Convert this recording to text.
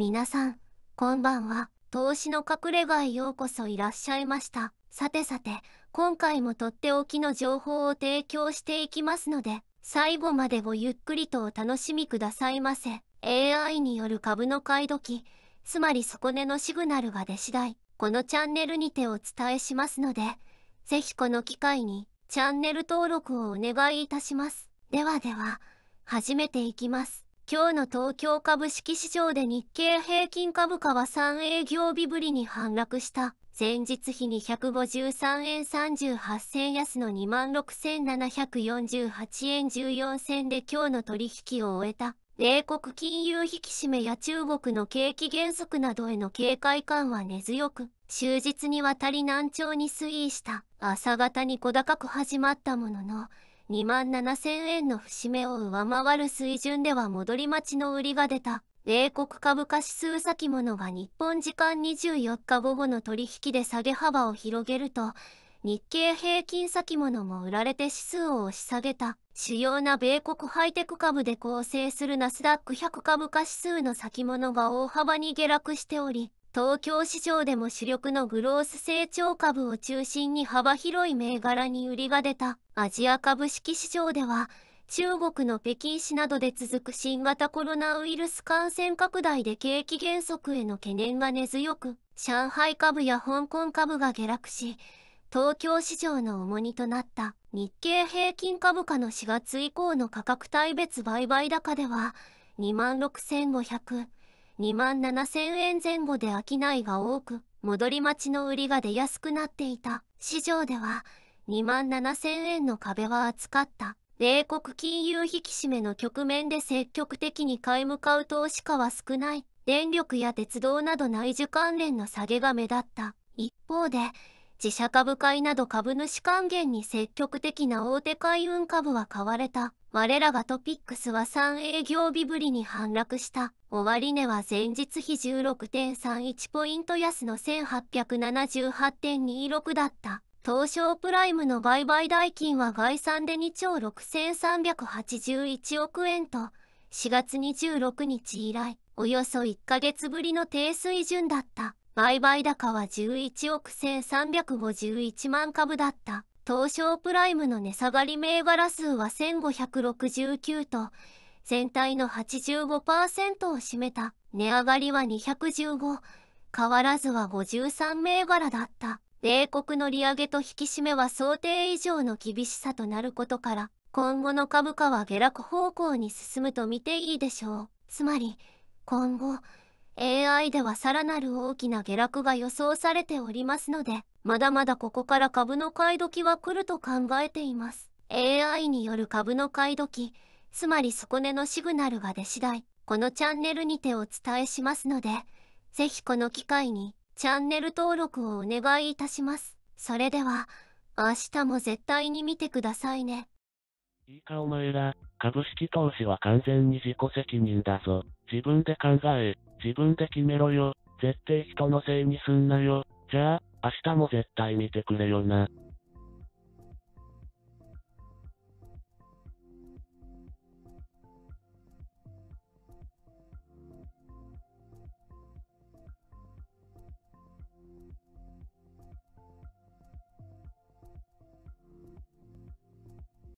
皆さん、こんばんは。投資の隠れ家へようこそいらっしゃいました。さてさて、今回もとっておきの情報を提供していきますので、最後までごゆっくりとお楽しみくださいませ。AI による株の買い時、つまり底根のシグナルが出次第、このチャンネルにてお伝えしますので、ぜひこの機会にチャンネル登録をお願いいたします。ではでは、始めていきます。今日の東京株式市場で日経平均株価は3営業日ぶりに反落した。前日比に153円38銭安の26,748円14銭で今日の取引を終えた。米国金融引き締めや中国の景気減速などへの警戒感は根強く、終日にわたり難聴に推移した。朝方に小高く始まったものの、2万7000円の節目を上回る水準では戻り待ちの売りが出た。米国株価指数先物が日本時間24日午後の取引で下げ幅を広げると、日経平均先物も売られて指数を押し下げた。主要な米国ハイテク株で構成するナスダック100株価指数の先物が大幅に下落しており、東京市場でも主力のグロース成長株を中心に幅広い銘柄に売りが出たアジア株式市場では、中国の北京市などで続く新型コロナウイルス感染拡大で景気減速への懸念が根強く、上海株や香港株が下落し、東京市場の重荷となった日経平均株価の4月以降の価格帯別売買高では、26,500、2万7000円前後で商いが多く、戻り待ちの売りが出やすくなっていた。市場では、2万7000円の壁は扱った。米国金融引き締めの局面で積極的に買い向かう投資家は少ない。電力や鉄道など内需関連の下げが目立った。一方で、自社株買いなど株主還元に積極的な大手海運株は買われた。我らがトピックスは3営業日ぶりに反落した。終値は前日比16.31ポイント安の1878.26だった。東証プライムの売買代金は概算で2兆6381億円と、4月26日以来、およそ1ヶ月ぶりの低水準だった。売買高は11億1351万株だった東証プライムの値下がり銘柄数は1569と全体の85%を占めた値上がりは215変わらずは53銘柄だった米国の利上げと引き締めは想定以上の厳しさとなることから今後の株価は下落方向に進むと見ていいでしょうつまり今後 AI ではさらなる大きな下落が予想されておりますので、まだまだここから株の買い時は来ると考えています。AI による株の買い時、つまり底根のシグナルが出次第、このチャンネルにてお伝えしますので、ぜひこの機会にチャンネル登録をお願いいたします。それでは、明日も絶対に見てくださいね。いいかお前ら、株式投資は完全に自己責任だぞ。自分で考え。自分で決めろよ。絶対人のせいにすんなよ。じゃあ、明日も絶対見てくれよな。